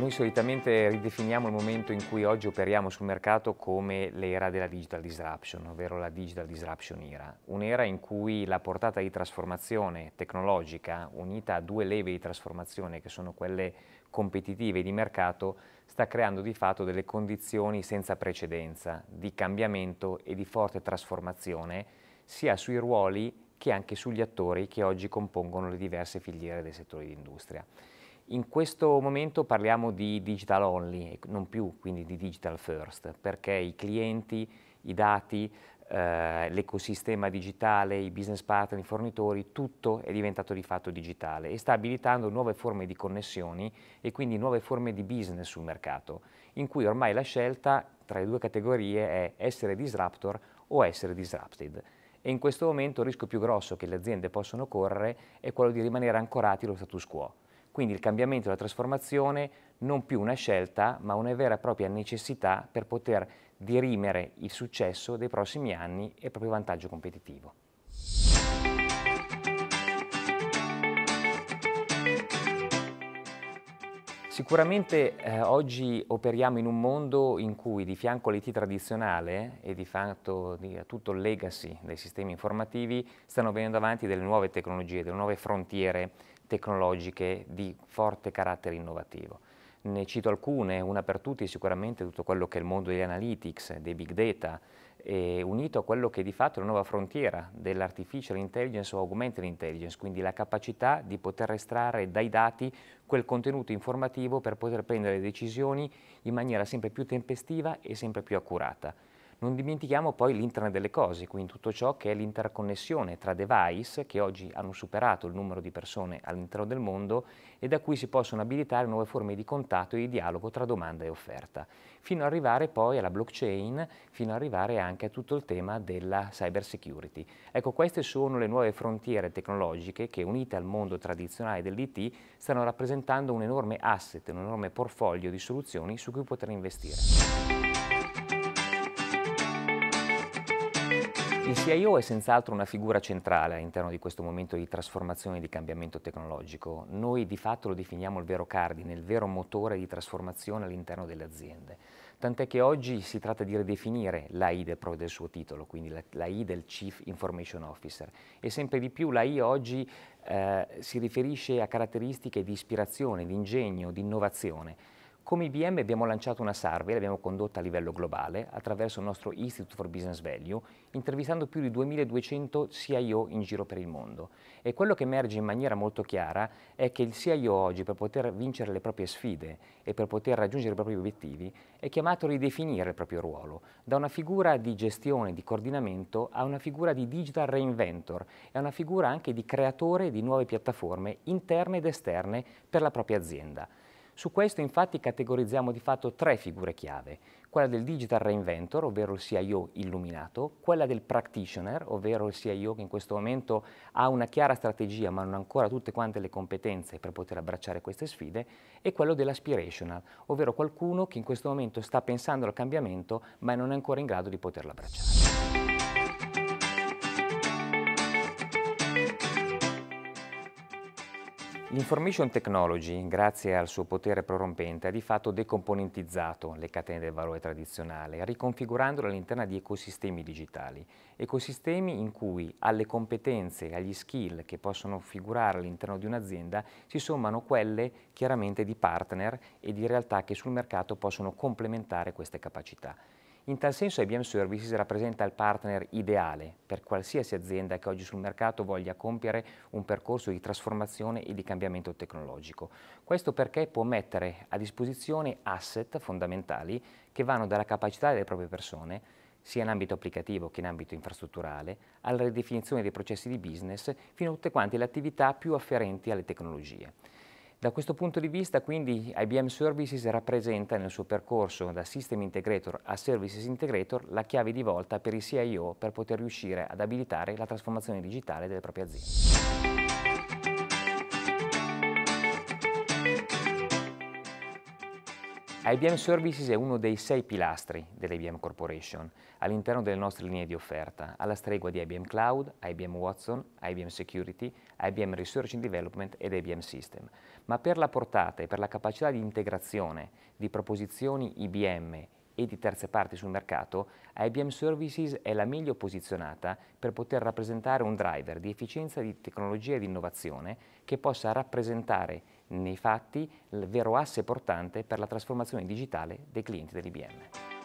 Noi solitamente ridefiniamo il momento in cui oggi operiamo sul mercato come l'era della digital disruption, ovvero la digital disruption era, un'era in cui la portata di trasformazione tecnologica unita a due leve di trasformazione che sono quelle competitive di mercato sta creando di fatto delle condizioni senza precedenza di cambiamento e di forte trasformazione sia sui ruoli che anche sugli attori che oggi compongono le diverse filiere dei settori di industria. In questo momento parliamo di digital only, non più quindi di digital first, perché i clienti, i dati, eh, l'ecosistema digitale, i business partner, i fornitori, tutto è diventato di fatto digitale e sta abilitando nuove forme di connessioni e quindi nuove forme di business sul mercato, in cui ormai la scelta tra le due categorie è essere disruptor o essere disrupted e in questo momento il rischio più grosso che le aziende possono correre è quello di rimanere ancorati allo status quo. Quindi il cambiamento e la trasformazione non più una scelta, ma una vera e propria necessità per poter dirimere il successo dei prossimi anni e il proprio vantaggio competitivo. Sicuramente eh, oggi operiamo in un mondo in cui di fianco all'IT tradizionale e di fatto di, tutto il legacy dei sistemi informativi stanno venendo avanti delle nuove tecnologie, delle nuove frontiere tecnologiche di forte carattere innovativo ne cito alcune, una per tutti sicuramente tutto quello che è il mondo degli analytics, dei big data, unito a quello che di fatto è la nuova frontiera dell'artificial intelligence o augmented intelligence, quindi la capacità di poter estrarre dai dati quel contenuto informativo per poter prendere decisioni in maniera sempre più tempestiva e sempre più accurata. Non dimentichiamo poi l'internet delle cose, quindi tutto ciò che è l'interconnessione tra device che oggi hanno superato il numero di persone all'interno del mondo e da cui si possono abilitare nuove forme di contatto e di dialogo tra domanda e offerta, fino ad arrivare poi alla blockchain, fino ad arrivare anche a tutto il tema della cyber security. Ecco, queste sono le nuove frontiere tecnologiche che unite al mondo tradizionale dell'IT stanno rappresentando un enorme asset, un enorme portfolio di soluzioni su cui poter investire. CIO è senz'altro una figura centrale all'interno di questo momento di trasformazione e di cambiamento tecnologico. Noi di fatto lo definiamo il vero cardine, il vero motore di trasformazione all'interno delle aziende. Tant'è che oggi si tratta di ridefinire l'AI del, del suo titolo, quindi l'AI del Chief Information Officer. E sempre di più l'AI oggi eh, si riferisce a caratteristiche di ispirazione, di ingegno, di innovazione come IBM abbiamo lanciato una survey, l'abbiamo condotta a livello globale, attraverso il nostro Institute for Business Value, intervistando più di 2200 CIO in giro per il mondo. E quello che emerge in maniera molto chiara è che il CIO oggi, per poter vincere le proprie sfide e per poter raggiungere i propri obiettivi, è chiamato a ridefinire il proprio ruolo, da una figura di gestione, di coordinamento, a una figura di digital reinventor, e a una figura anche di creatore di nuove piattaforme interne ed esterne per la propria azienda. Su questo infatti categorizziamo di fatto tre figure chiave, quella del digital reinventor, ovvero il CIO illuminato, quella del practitioner, ovvero il CIO che in questo momento ha una chiara strategia ma non ha ancora tutte quante le competenze per poter abbracciare queste sfide, e quello dell'aspirational, ovvero qualcuno che in questo momento sta pensando al cambiamento ma non è ancora in grado di poterlo abbracciare. L'information technology, grazie al suo potere prorompente, ha di fatto decomponentizzato le catene del valore tradizionale, riconfigurandole all'interno di ecosistemi digitali, ecosistemi in cui alle competenze, agli skill che possono figurare all'interno di un'azienda si sommano quelle chiaramente di partner e di realtà che sul mercato possono complementare queste capacità. In tal senso IBM Services rappresenta il partner ideale per qualsiasi azienda che oggi sul mercato voglia compiere un percorso di trasformazione e di cambiamento tecnologico. Questo perché può mettere a disposizione asset fondamentali che vanno dalla capacità delle proprie persone, sia in ambito applicativo che in ambito infrastrutturale, alla ridefinizione dei processi di business, fino a tutte quante le attività più afferenti alle tecnologie. Da questo punto di vista quindi IBM Services rappresenta nel suo percorso da System Integrator a Services Integrator la chiave di volta per i CIO per poter riuscire ad abilitare la trasformazione digitale delle proprie aziende. IBM Services è uno dei sei pilastri dell'IBM Corporation all'interno delle nostre linee di offerta, alla stregua di IBM Cloud, IBM Watson, IBM Security, IBM Research and Development ed IBM System. Ma per la portata e per la capacità di integrazione di proposizioni IBM e di terze parti sul mercato, IBM Services è la meglio posizionata per poter rappresentare un driver di efficienza di tecnologia e di innovazione che possa rappresentare nei fatti il vero asse portante per la trasformazione digitale dei clienti dell'IBM.